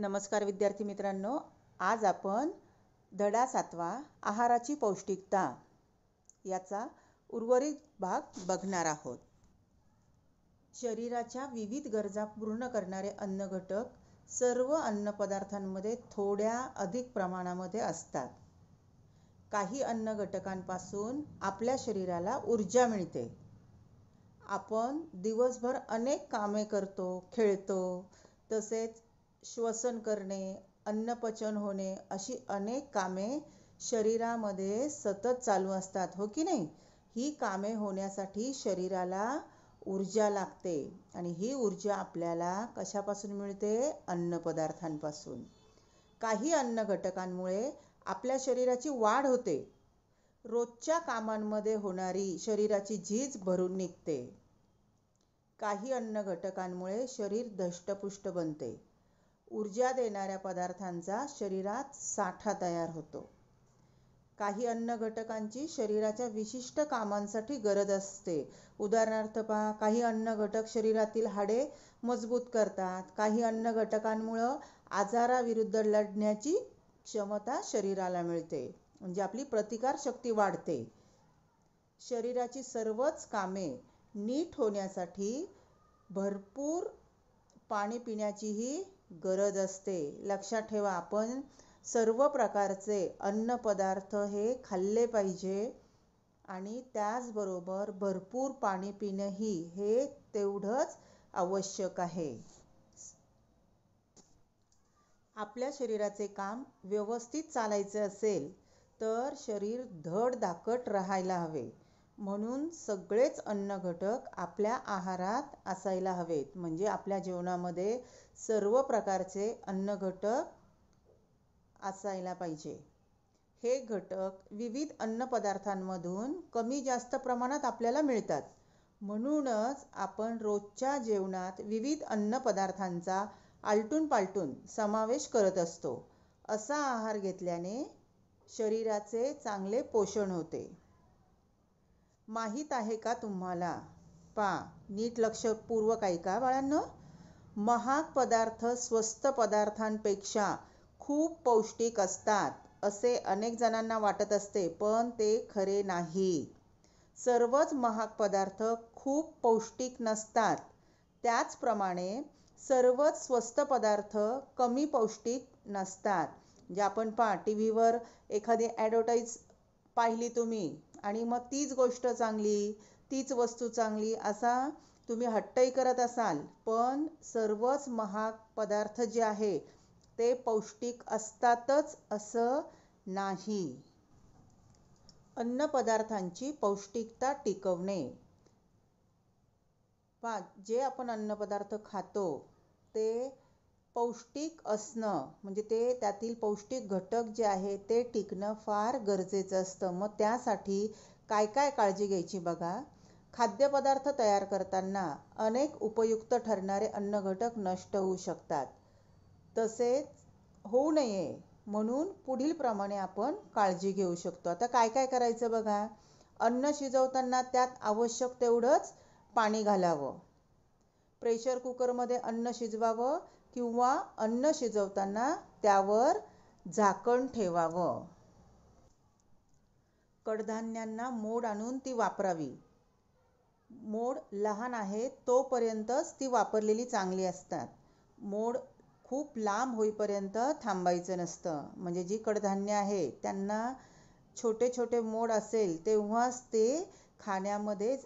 नमस्कार विद्यार्थी मित्रांनो आज आपण धडा सातवा आहाराची पौष्टिकता याचा उर्वरित भाग बघणार आहोत शरीराच्या विविध गरजा पूर्ण करणारे अन्न घटक सर्व अन्न पदार्थांमध्ये थोड्या अधिक प्रमाणामध्ये असतात काही अन्न घटकांपासून आपल्या शरीराला ऊर्जा मिळते आपण दिवसभर अनेक कामे करतो खेळतो तसेच श्वसन करणे अन्नपचन होणे अशी अनेक कामे शरीरामध्ये सतत चालू असतात हो की नाही ही कामे होण्यासाठी शरीराला ऊर्जा लागते आणि ही ऊर्जा आपल्याला कशापासून मिळते अन्न पदार्थांपासून काही अन्न घटकांमुळे आपल्या शरीराची वाढ होते रोजच्या कामांमध्ये होणारी शरीराची झीज भरून निघते काही अन्न घटकांमुळे शरीर धष्टपुष्ट बनते ऊर्जा देणाऱ्या पदार्थांचा शरीरात साठा तयार होतो काही अन्न घटकांची शरीराच्या विशिष्ट कामांसाठी गरज असते उदाहरणार्थ पहा काही अन्न घटक शरीरातील हाडे मजबूत करतात काही अन्न घटकांमुळं आजाराविरुद्ध लढण्याची क्षमता शरीराला मिळते म्हणजे आपली प्रतिकारशक्ती वाढते शरीराची सर्वच कामे नीट होण्यासाठी भरपूर पाणी पिण्याचीही गरज असते लक्षात ठेवा आपण सर्व प्रकारचे अन्न पदार्थ हे खाल्ले पाहिजे आणि बरोबर भरपूर पाणी पिणंही हे तेवढच आवश्यक आहे आपल्या शरीराचे काम व्यवस्थित चालायचे असेल तर शरीर धड धाकट राहायला हवे म्हणून सगळेच अन्न घटक आपल्या आहारात असायला हवेत म्हणजे आपल्या जेवणामध्ये सर्व प्रकारचे अन्न घटक असायला पाहिजे हे घटक विविध अन्नपदार्थांमधून कमी जास्त प्रमाणात आपल्याला मिळतात म्हणूनच आपण रोजच्या जेवणात विविध अन्नपदार्थांचा आलटून पालटून समावेश करत असतो असा आहार घेतल्याने शरीराचे चांगले पोषण होते माहीत आहे का तुम्हाला पा नीट लक्षपूर्वक ऐका बाळांनो महाग पदार्थ स्वस्त पदार्थांपेक्षा खूप पौष्टिक असतात असे अनेक जणांना वाटत असते पण ते खरे नाही सर्वच महाग पदार्थ खूप पौष्टिक नसतात त्याचप्रमाणे सर्वच स्वस्त पदार्थ कमी पौष्टिक नसतात जे आपण पहा टी व्हीवर एखादी ॲडव्हर्टाईज पाहिली तुम्ही आणि मग तीच गोष्ट चांगली तीच वस्तू चांगली असा तुम्ही हट्टई करत असाल पण सर्वच महाग पदार्थ जे आहे ते पौष्टिक असतातच असं नाही अन्न पदार्थांची पौष्टिकता टिकवणे पा जे आपण अन्नपदार्थ खातो ते पौष्टिक असणं म्हणजे ते त्यातील पौष्टिक घटक जे आहे ते टिकणं फार गरजेचं असतं मग त्यासाठी काय काय काळजी घ्यायची बघा खाद्यपदार्थ तयार करताना अनेक उपयुक्त ठरणारे अन्न घटक नष्ट होऊ शकतात तसेच होऊ नये म्हणून पुढील प्रमाणे आपण काळजी घेऊ शकतो आता काय काय करायचं बघा अन्न शिजवताना त्यात आवश्यक तेवढंच पाणी घालावं प्रेशर कुकरमध्ये अन्न शिजवावं किंवा अन्न शिजवताना त्यावर झाकण ठेवावं कडधान्यांना मोड आणून ती वापरावी मोड लहान आहे तोपर्यंतच ती वापरलेली चांगली असतात मोड खूप लांब होईपर्यंत थांबायचं नसतं म्हणजे जी कडधान्य आहे त्यांना छोटे छोटे मोड असेल तेव्हाच ते खाण्यामध्ये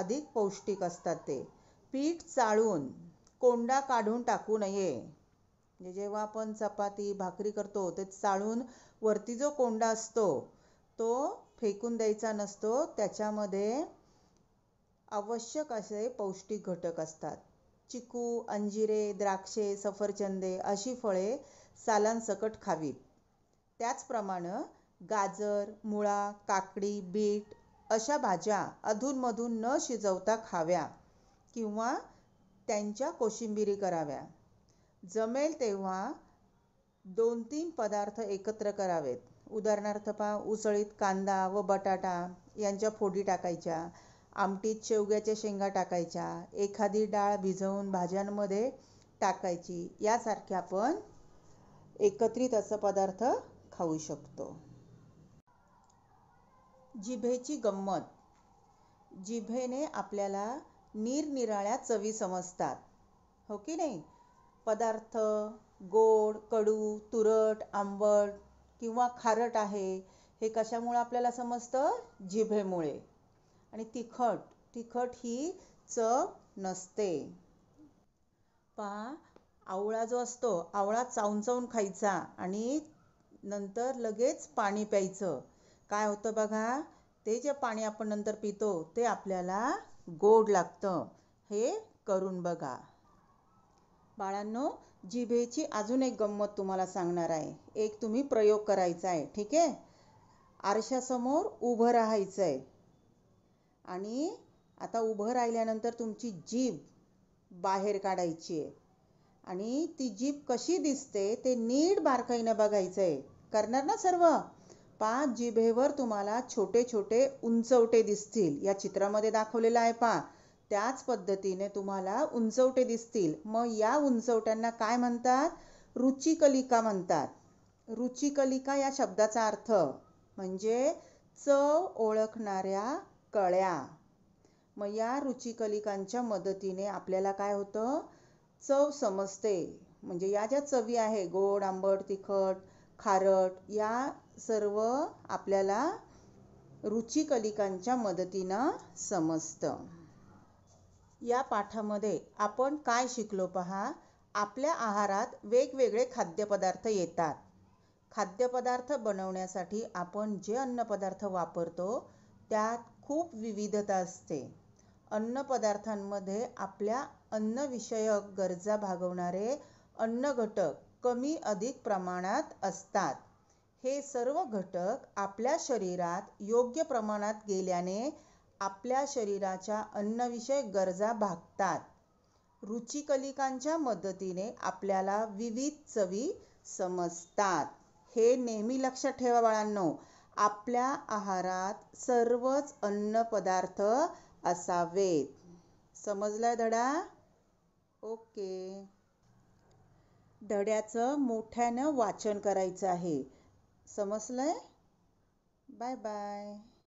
अधिक पौष्टिक असतात ते पीठ चाळून कोंडा काढून टाकू नये म्हणजे जेव्हा आपण चपाती भाकरी करतो ते चाळून वरती जो कोंडा असतो तो फेकून द्यायचा नसतो त्याच्यामध्ये आवश्यक असे पौष्टिक घटक असतात चिकू अंजिरे द्राक्षे सफरचंदे अशी फळे सालांसकट खावीत त्याचप्रमाणे गाजर मुळा काकडी बीट अशा भाज्या अधूनमधून न शिजवता खाव्या किंवा त्यांच्या कोशिंबिरी कराव्या जमेल तेव्हा दोन तीन पदार्थ एकत्र करावेत उदाहरणार्थ पहा उसळीत कांदा व बटाटा यांच्या फोडी टाकायच्या आमटीत शेवग्याच्या शेंगा टाकायच्या एखादी डाळ भिजवून भाज्यांमध्ये टाकायची यासारखे आपण एकत्रित असं पदार्थ खाऊ शकतो जिभेची गंमत जिभेने आपल्याला निरनिराळ्या चवी समजतात हो की नाही पदार्थ गोड कडू तुरट आंबट किंवा खारट आहे हे कशामुळे आपल्याला समजतं जिभेमुळे आणि तिखट तिखट ही चव नसते पहा आवळा जो असतो आवळा चावून खायचा आणि नंतर लगेच पाणी प्यायचं काय होतं बघा ते जे पाणी आपण नंतर पितो ते आपल्याला गोड लागतं हे करून बघा बाळांनो जिभेची अजून एक गंमत तुम्हाला सांगणार आहे एक तुम्ही प्रयोग करायचा आहे ठीक आहे आरशासमोर उभं राहायचं आहे आणि आता उभं राहिल्यानंतर तुमची जीभ बाहेर काढायची आहे आणि ती जीभ कशी दिसते ते नीट बारकाईनं बघायचं आहे करणार ना सर्व पाच जिभेवर तुम्हाला छोटे छोटे उंचवटे दिसतील या चित्रामध्ये दाखवलेलं आहे पा त्याच पद्धतीने तुम्हाला उंचवटे दिसतील मग या उंचवट्यांना काय म्हणतात रुचिकलिका म्हणतात रुचिकलिका या शब्दाचा अर्थ म्हणजे चव ओळखणाऱ्या कळ्या मग या रुचिकलिकांच्या मदतीने आपल्याला काय होतं चव समजते म्हणजे या ज्या चवी आहे गोड आंबट तिखट खारट या सर्व आपल्याला रुचिकलिकांच्या मदतीनं समजतं या पाठामध्ये आपण काय शिकलो पहा आपल्या आहारात वेगवेगळे खाद्यपदार्थ येतात खाद्यपदार्थ बनवण्यासाठी आपण जे अन्नपदार्थ वापरतो त्यात खूप विविधता असते अन्नपदार्थांमध्ये आपल्या अन्नविषयक गरजा भागवणारे अन्न घटक कमी अधिक प्रमाणात असतात हे सर्व घटक आपल्या शरीरात योग्य प्रमाणात गेल्याने आपल्या शरीराच्या अन्नविषयक गरजा भागतात रुचिकलिकांच्या मदतीने आपल्याला विविध चवी समजतात हे नेहमी लक्षात ठेवा बाळांनो आपल्या आहारात सर्वच अन्न पदार्थ असावेत समजलाय धडा ओके धड्याचं मोठ्यानं वाचन करायचं आहे समजलंय बाय बाय